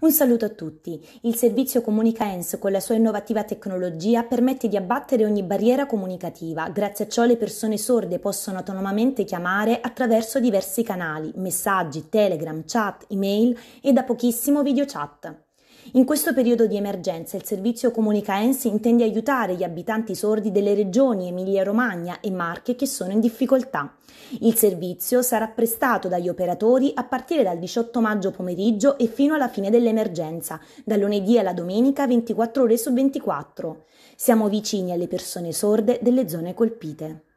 Un saluto a tutti. Il servizio Comunica ENS con la sua innovativa tecnologia permette di abbattere ogni barriera comunicativa. Grazie a ciò le persone sorde possono autonomamente chiamare attraverso diversi canali, messaggi, telegram, chat, email e da pochissimo video chat. In questo periodo di emergenza il servizio Comunica Ensi intende aiutare gli abitanti sordi delle regioni Emilia-Romagna e Marche che sono in difficoltà. Il servizio sarà prestato dagli operatori a partire dal 18 maggio pomeriggio e fino alla fine dell'emergenza, dal lunedì alla domenica 24 ore su 24. Siamo vicini alle persone sorde delle zone colpite.